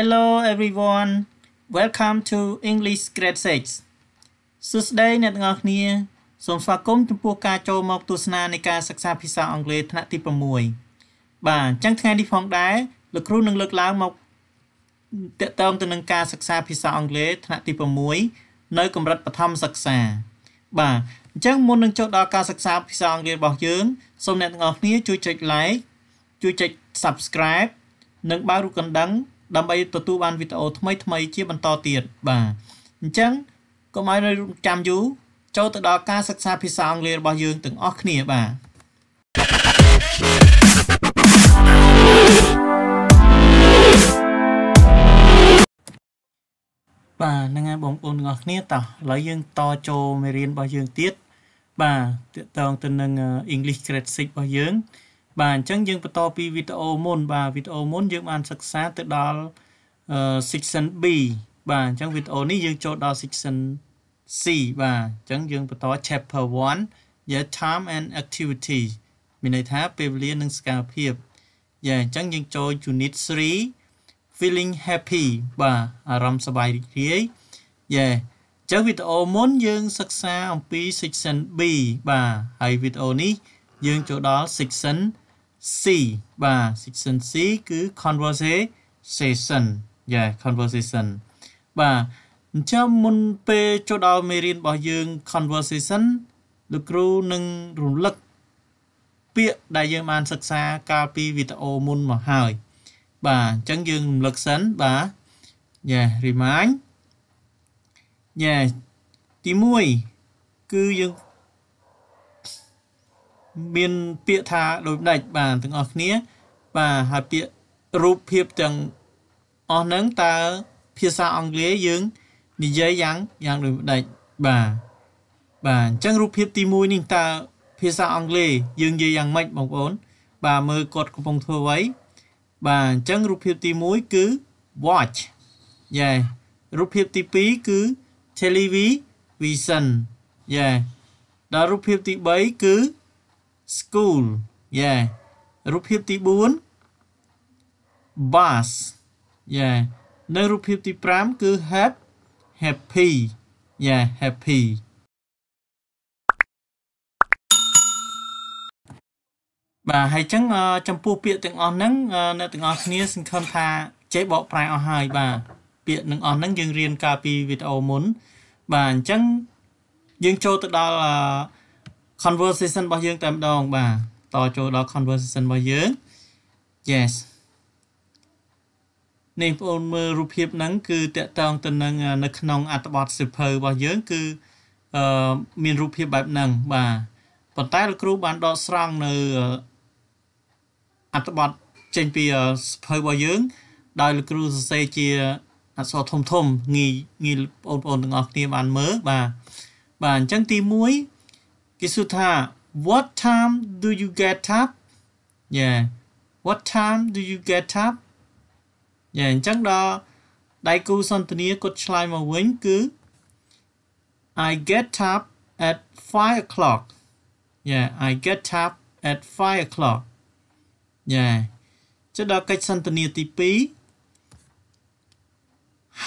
Hello everyone. Welcome to English Grade 6. សួស្តីអ្នកទាំងអស់គ្នាសូមស្វាគមន៍ចំពោះការចូលមកទស្សនានៃការសិក្សាភាសាអង់គ្លេសថ្នាក់ទី6បាទអញ្ចឹងថ្ងៃនេះផងដែរលោកគ្រូនឹងលើកឡើងមកតាក់ទងទៅនឹងការសិក្សាភាសាអង់គ្លេសថ្នាក់ទី6នៅកម្រិតបឋមសិក្សា បាទអញ្ចឹងមុននឹងចូលដល់ការសិក្សាភាសាអង់គ្លេសរបស់យើងសូមអ្នកទាំងអស់គ្នាជួយចុច like ជួយចុច subscribe និងបើករូបកណ្ដឹងដើម្បីទទួលបានវីដេអូថ្មីថ្មីជាបន្តទៀតបាទអញ្ចឹងកុំឲ្យរំចាំយូរចូលទៅដល់ការសិក្សាភាសាអង់គ្លេសរបស់យើងទាំងអស់គ្នាបាទ thank you បាទហ្នឹងហើយបងប្អូនទាំងអស់គ្នាតោះឥឡូវយើងតចូលមេរៀនរបស់យើងទៀតបាទតកតងទៅនឹង English Grade 6របស់យើងបាទអញ្ចឹងយើងបន្តពីវីដេអូមុនបាទវីដេអូមុនយើងបានសិក្សាទៅដល់ section B បាទអញ្ចឹងវីដេអូនេះយើងចូលដល់ section C បាទអញ្ចឹងយើងបន្ត chapter 1 your time and activity មានន័យថាពេលវេលានិងសកម្មភាពយ៉ាអញ្ចឹងយើងចូល unit 3 feeling happy បាទអារម្មណ៍សប្បាយរីករាយយ៉ាអញ្ចឹងវីដេអូមុនយើងសិក្សាអំពី section B បាទហើយវីដេអូនេះយើងចូលដល់ section C បាទ section C គឺ conversation យ៉ា conversation បាទអញ្ចឹងមុនពេលចូលដល់មេរៀនរបស់យើង conversation លោកគ្រូនឹងរំលឹកពាក្យដែលយើងបានសិក្សាកាលពីវីដេអូមុនមកហើយបាទអញ្ចឹងយើងរំលឹកសិនបាទយ៉ា remind យ៉ាទី1គឺយើងមានពាក្យថាដូចម្ដេចបាទទាំងអស់គ្នា បាទហើយពាក្យរូបភាពទាំងអស់ហ្នឹងតើភាសាអង់គ្លេសយើងនិយាយយ៉ាងយ៉ាងដូចម្ដេចបាទបាទអញ្ចឹងរូបភាពទី1នេះតើភាសាអង់គ្លេសយើងនិយាយយ៉ាងម៉េចបងប្អូនបាទមើលគាត់កំពុងធ្វើអ្វីបាទអញ្ចឹងរូបភាពទី1គឺ watch យ៉ារូបភាពទី2គឺ television យ៉ាដល់រូបភាពទី3គឺ school យ៉ារូបភាពទី4 bus យ៉ានៅរូបភាពទី5គឺ have happy យ៉ា happy បាទហើយអញ្ចឹងចំពោះពាក្យទាំងអស់ហ្នឹងអ្នកទាំងអស់គ្នាសង្ឃឹមថាចេះបកប្រែអស់ហើយបាទពាក្យទាំងអស់ហ្នឹងយើងរៀនកាលពីវីដេអូមុន បាទអញ្ចឹងយើងចូលទៅដល់ conversation របស់យើងតែម្ដងបាទតចូលដល់ conversation របស់យើង yes នេះបងប្អូនមើលរូបភាពហ្នឹងគឺតកតងទៅនឹងនៅក្នុងអត្ថបទសិភៅរបស់យើងគឺអឺមានរូបភាពបែបហ្នឹងបាទប៉ុន្តែលោកគ្រូបានដកស្រង់នៅអត្ថបទចេញពីសិភៅរបស់យើងដោយលោកគ្រូសរសេរជាអក្សរធំធំងាយងាយបងប្អូនទាំងអស់គ្នាបានមើលបាទបាទអញ្ចឹងទី1 Kisuta, what time do you get up? Yeah. What time do you get up? Yeah, chắc đó đại có អញ្ចឹងដល់ដៃគូសន្ទនាគាត់ឆ្លើយមកវិញគឺ I get up at 5 o'clock. Yeah, I get up at 5 o'clock. Yeah. đó ចុះដល់កិច្ចសន្ទនាទី2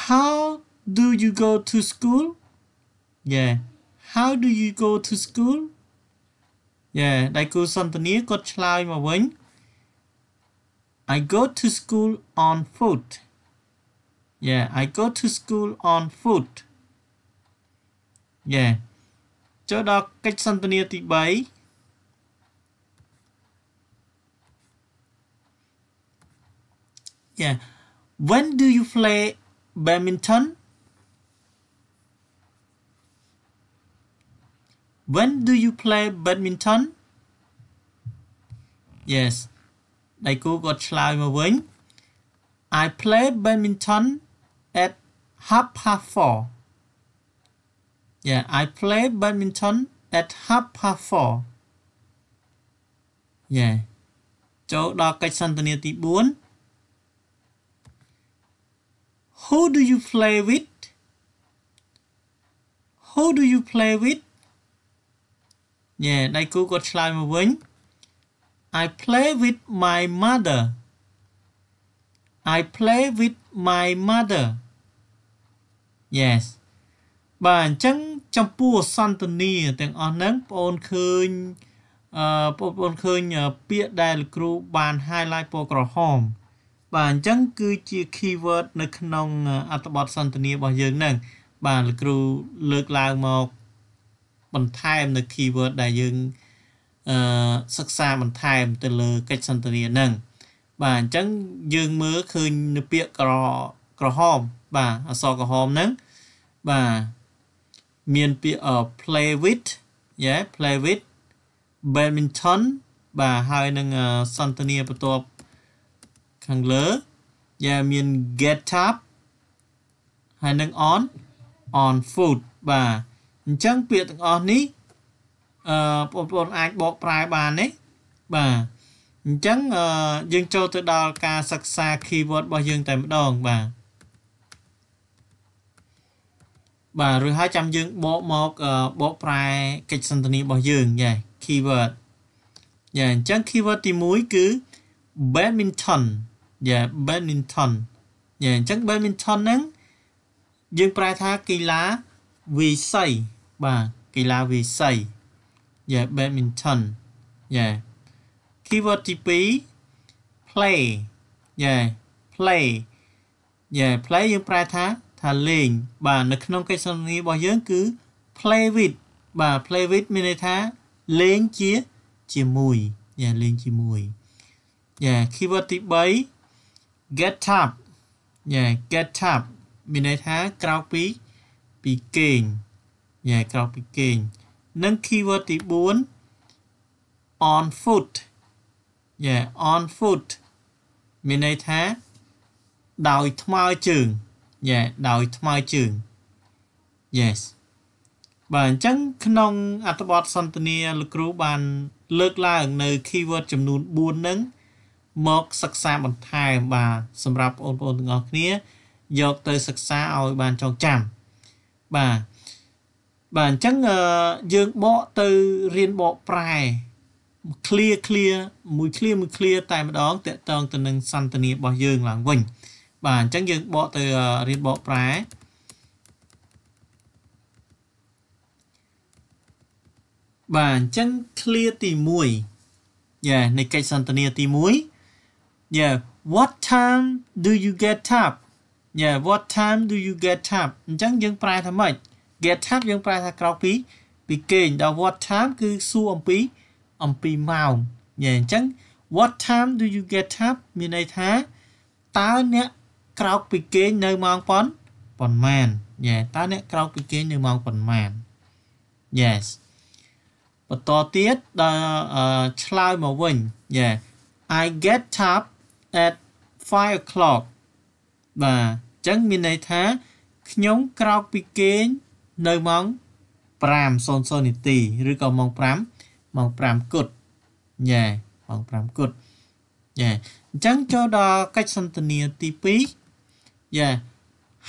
How do you go to school? Yeah. how do you go to school យេដៃគូសន្ទនាគាត់ឆ្លើយមកវិញ I go to school on foot yeah I go to school on foot yeah ចូលដល់កិច្ចសន្ទនាទី3 Yeah. When do you play badminton? When do you play badminton? Yes ដៃគូគាត់ឆ្លើយមកវិញ I play badminton at half past four. Yeah, I play badminton at half past four. Yeah. ចូលដល់កិច្ចសន្ទនាទី4 Who do you play with? Who do you play with? ញ៉ែដៃគូគាត់ឆ្លើយមកវិញ I play with my mother I play with my mother Yes បាទអញ្ចឹងចំពោះសន្ទនាទាំងអស់ហ្នឹងបងអូនឃើញអឺបងប្អូនឃើញពាក្យដែលលោកគ្រូបាន highlight ពណ៌ក្រហម បាទអញ្ចឹងគឺជា keyword នៅក្នុងអត្ថបទសន្ទនារបស់យើងហ្នឹងបាទលោកគ្រូលើកឡើងមកបន្ថែមនៅ keyword ដែលយើងអឺសិក្សាបន្ថែមទៅលើកិច្ចសន្ទនាហ្នឹងបាទអញ្ចឹងយើងមើលឃើញនៅពាក្យក្រក្រហម បាទអក្សរក្រហមហ្នឹងបាទមានពាក្យ play with យេ play with badminton បាទហើយនឹងសន្ទនាបន្ទាប់ខាងលើយ៉ាមាន get up ហើយនឹង on on food បាទអញ្ចឹងពាក្យទាំងអស់នេះអឺបងប្អូនអាចបកប្រែបានទេបាទអញ្ចឹងយើងចូលទៅដល់ការសិក្សា keyword របស់យើងតែម្ដងបាទបាទឬហើយចាំយើងបកមកបកប្រែកិច្ចសន្ទនារបស់យើងយ៉ា keyword យ៉ាអញ្ចឹង keyword ទី1គឺ badminton យ៉ា badminton យ៉ាអញ្ចឹង badminton ហ្នឹងយើងប្រែថាកីឡាវិស័យបាទកីឡាវាយសីយ៉ា badminton យ៉ា keyword ទី2 play យ៉ា play យ៉ា play យើងប្រែថាថាលេង បាទនៅក្នុងកិច្ចសន្ទនារបស់យើងគឺ play with បាទ play with មានន័យថាលេងជាជាមួយយ៉ាលេងជាមួយយ៉ា keyword ទី3 get up យ៉ា get up មានន័យថាក្រោកពីពីគេងយាយក្រោកពីគេងនិង keyword ទី4 on foot យាយ on foot មានន័យថាដោយថ្មើរជើងយាយដោយថ្មើរជើង yes បាទអញ្ចឹងក្នុងអត្ថបទសន្ទនាលោកគ្រូបានលើកឡើងនៅ keyword ចំនួន4ហ្នឹងមកសិក្សាបន្ថែមបាទសម្រាប់បងប្អូនទាំងអស់គ្នាយកទៅសិក្សាឲ្យបានចងចាំបាទបាទអញ្ចឹងយើងបកទៅរៀនបកប្រែ clear clear មួយ clear មួយ clear តែម្ដងតកតងទៅនឹងសន្តានារបស់យើងឡើងវិញបាទអញ្ចឹងយើងបកទៅរៀនបកប្រែ បាទអញ្ចឹង clear ទី1យ៉ានៃកិច្ចសន្តានាទី1យ៉ា what time do you get up យ៉ា what time do you get up អញ្ចឹងយើងប្រែថាម៉េច get time យើងប្រើថាក្រោកពីពីគេងដល់ what time គឺសួរអំពីអំពីម៉ោងញ៉ែអញ្ចឹង what time do you get up មានន័យថាតើអ្នកក្រោកពីគេងនៅម៉ោងប៉ុនប៉ុន្មានញ៉ែតើអ្នកក្រោកពីគេងនៅម៉ោងប៉ុន្មាន yes បន្តទៀតដល់ឆ្លើយមកវិញយ៉ា I get up at 5 o'clock បាទអញ្ចឹងមានន័យថាខ្ញុំក្រោកពីគេងនៅម៉ោង5:00នាទីឬក៏ម៉ោង5ម៉ោង5គត់ញ៉ែម៉ោង5គត់ញ៉ែអញ្ចឹងចូលដល់កិច្ចសន្ទនាទី2ញ៉ែ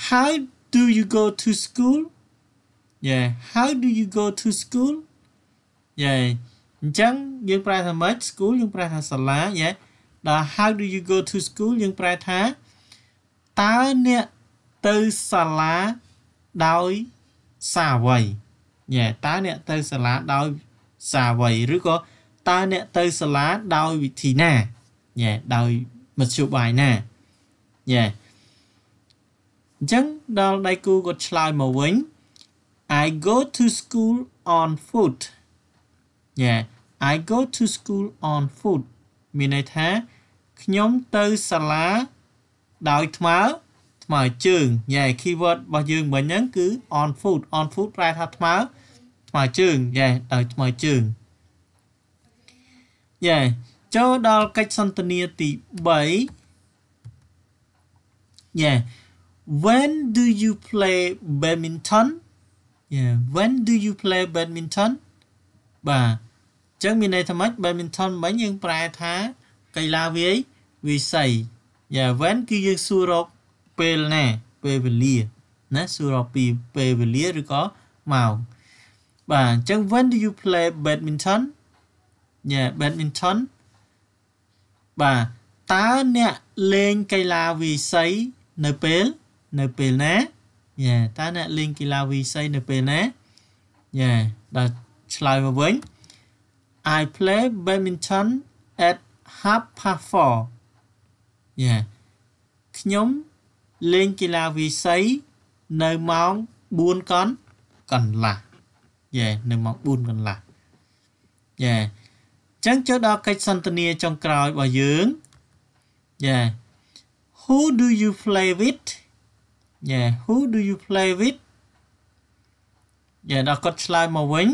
How do you go to school ញ៉ែ How do you go to school ញ៉ែអញ្ចឹងយើងប្រែថាម៉េច school យើងប្រែថាសាលាញ៉ែដល់ How do you go to school យើងប្រែថាតើអ្នកទៅសាលាដោយសារអ្វីញ៉ែតើអ្នកទៅសាលាដោយសារអ្វីឬក៏តើអ្នកទៅសាលាដោយវិធីណាញ៉ែដោយមធ្យោបាយណាញ៉ែអញ្ចឹងដល់ដៃគូគាត់ឆ្លើយមកវិញ I go to school on foot ញ៉ែ I go to school on foot មានន័យថាខ្ញុំទៅសាលាដោយថ្មើរថ្មើរជើងញ៉ែ keyword របស់យើងមិញហ្នឹងគឺ on foot on foot ប្រែថាថ្មើរថ្មើរជើងញ៉ែដោយថ្មើរជើងញ៉ែចូលដល់កិច្ចសន្ទនាទី3ញ៉ែ when do you play badminton ញ៉ែ when do you play badminton បាទអញ្ចឹងមានន័យថាម៉េច badminton មិញយើងប្រែថាកីឡាវាយវាយសីយ៉ា when គឺយើងសួររកពេលណាពេលវេលាណាសួររកពីពេលវេលាឬក៏ម៉ោងបាទអញ្ចឹង when do you play badminton ញ៉ែ badminton បាទតើអ្នកលេងកីឡាវាយសីនៅពេលនៅពេលណាញ៉ែតើអ្នកលេងកីឡាវាយសីនៅពេលណាញ៉ែដល់ឆ្លើយមកវិញ I play badminton at half past 4ញ៉ែខ្ញុំលេងកីឡាវាយសីនៅម៉ោង4កន្លកន្លះយេនៅម៉ោង4កន្លះយេអញ្ចឹងចូលដល់កិច្ចសន្ទនាចុងក្រោយរបស់យើងយេ Who do you play with យេ Who do you play with យេដល់គាត់ឆ្លើយមកវិញ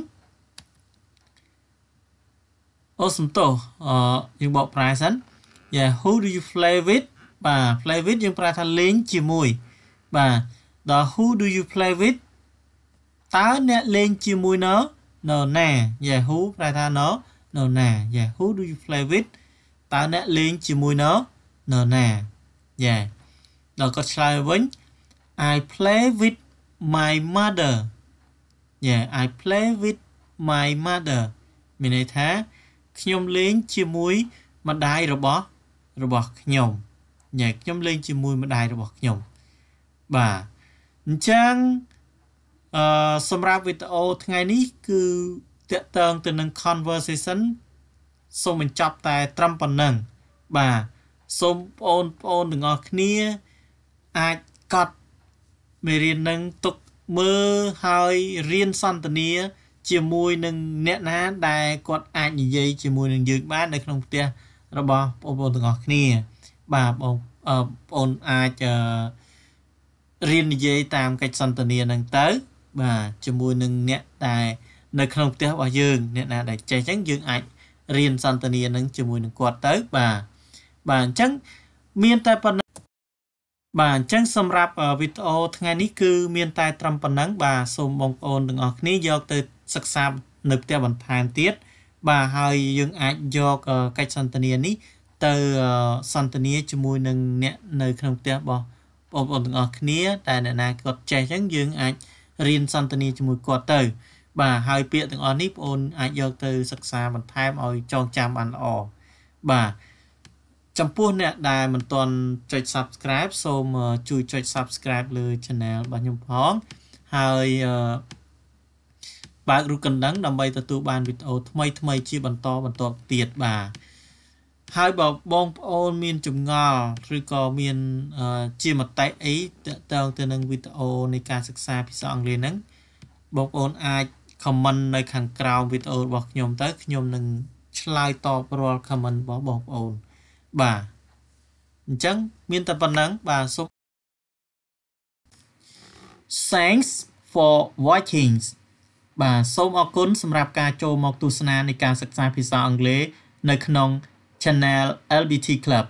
អូសំតោអឺយើងបកប្រែសិនយេ Who do you play with បាទ play with យើងប្រើថាលេងជាមួយបាទដល់ who do you play with តើអ្នកលេងជាមួយនៅនៅណា yeah who ប្រែថានៅនៅណា yeah who do you play with តើអ្នកលេងជាមួយនៅនៅណា yeah ដល់គាត់ឆ្លើយវិញ I play with my mother yeah I play with my mother មានន័យថាខ្ញុំលេងជាមួយម្ដាយរបស់របស់ខ្ញុំញ៉ែខ្ញុំលេងជាមួយម្ដាយរបស់ខ្ញុំបាទអញ្ចឹងអឺសម្រាប់វីដេអូថ្ងៃនេះ គឺតកតងទៅនឹង conversation សូមបញ្ចប់តែត្រឹមប៉ុណ្ណឹងបាទសូមបងប្អូនទាំងអស់គ្នាអាចកត់មេរៀននឹងទុកមើលហើយរៀនសន្ទនាជាមួយនឹង អ្នកណាដែលគាត់អាចនិយាយជាមួយនឹងយើងបាននៅក្នុងផ្ទះរបស់បងប្អូនទាំងអស់គ្នាបាទបងប្អូនអាចរៀននិយាយតាមកិច្ចសន្ទនាហ្នឹងទៅ បាទជាមួយនឹងអ្នកដែលនៅក្នុងផ្ទះរបស់យើងអ្នកណាដែលចេះអញ្ចឹងយើងអាចរៀនសន្ទនានឹងជាមួយនឹងគាត់ទៅ បាទបាទអញ្ចឹងមានតែប៉ុណ្ណឹងបាទអញ្ចឹងសម្រាប់វីដេអូថ្ងៃនេះគឺមានតែ ត្រឹមប៉ុណ្ណឹងបាទសូមបងប្អូនទាំងអស់គ្នាយកទៅសិក្សានៅផ្ទះបន្ថែមទៀតបាទហើយយើងអាចយកកិច្ចសន្ទនានេះទៅសន្ទនាជាមួយនឹងអ្នកនៅក្នុងផ្ទះរបស់បងប្អូនទាំងអស់គ្នាតែអ្នកណាគាត់ចេះអញ្ចឹងយើងអាចរៀនសន្ទនាជាមួយគាត់ទៅ បាទហើយពាក្យទាំងអស់នេះបងប្អូនអាចយកទៅសិក្សាបន្ថែមឲ្យចងចាំបានល្អបាទចំពោះអ្នកដែលមិនទាន់ចុច Subscribe សូមជួយចុច Subscribe លើ Channel របស់ខ្ញុំផងហើយបើករូបកណ្ដឹងដើម្បីទទួលបានវីដេអូ ថ្មីៗជាបន្តបន្តទៀតបាទហើយបើបងប្អូនមានចម្ងល់ឬក៏មាន ជាមតិអីតកតងទៅនឹងវីដេអូនៃការសិក្សាភាសាអង់គ្លេសហ្នឹងបងប្អូនអាច comment នៅខាងក្រោមវីដេអូរបស់ខ្ញុំទៅខ្ញុំនឹងឆ្លើយតបរាល់ comment របស់បងប្អូនបាទអញ្ចឹងមានតែប៉ុណ្ណឹងបាទសូម Thanks for watching បាទសូមអរគុណសម្រាប់ការចូលមក ទស្សនានៃការសិក្សាភាសាអង់គ្លេសនៅក្នុង Channel LBT Club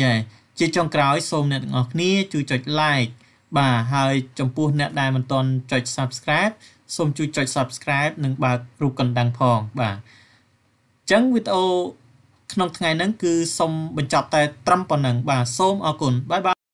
យ៉ាជាចុងក្រោយសូមអ្នកទាំងអស់គ្នាជួយចុច like បាទហើយចំពោះអ្នកដែលមិនទាន់ចុច subscribe សូមជួយចុច subscribe និងបើករូបកណ្ដឹងផងបាទអញ្ចឹងវីដេអូក្នុងថ្ងៃហ្នឹងគឺសូមបញ្ចប់តែត្រឹមប៉ុណ្្នឹងបាទសូមអរគុណបាយបាយ